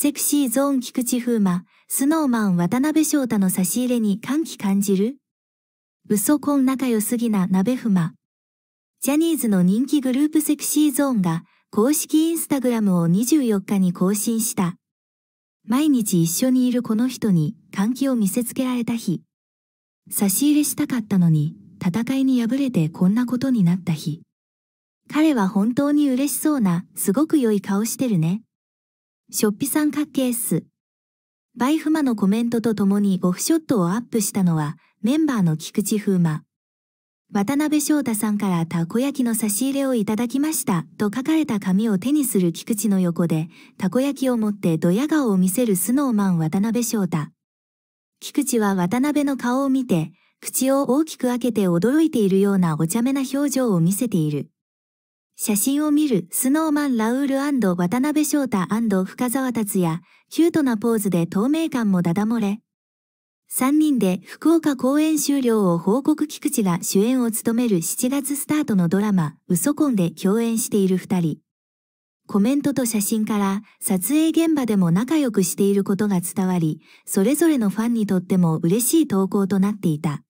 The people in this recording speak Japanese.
セクシーゾーン菊池風磨、スノーマン渡辺翔太の差し入れに歓喜感じる嘘婚仲良すぎな鍋ふま。ジャニーズの人気グループセクシーゾーンが公式インスタグラムを24日に更新した。毎日一緒にいるこの人に換気を見せつけられた日。差し入れしたかったのに戦いに敗れてこんなことになった日。彼は本当に嬉しそうな、すごく良い顔してるね。ショッピさんカッケース。バイフマのコメントとともにオフショットをアップしたのはメンバーの菊池風磨。渡辺翔太さんからたこ焼きの差し入れをいただきましたと書かれた紙を手にする菊池の横でたこ焼きを持ってドヤ顔を見せるスノーマン渡辺翔太。菊池は渡辺の顔を見て口を大きく開けて驚いているようなお茶目な表情を見せている。写真を見るスノーマンラウール渡辺翔太深沢達也、キュートなポーズで透明感もダダ漏れ。3人で福岡公演終了を報告菊池が主演を務める7月スタートのドラマ、嘘ンで共演している2人。コメントと写真から撮影現場でも仲良くしていることが伝わり、それぞれのファンにとっても嬉しい投稿となっていた。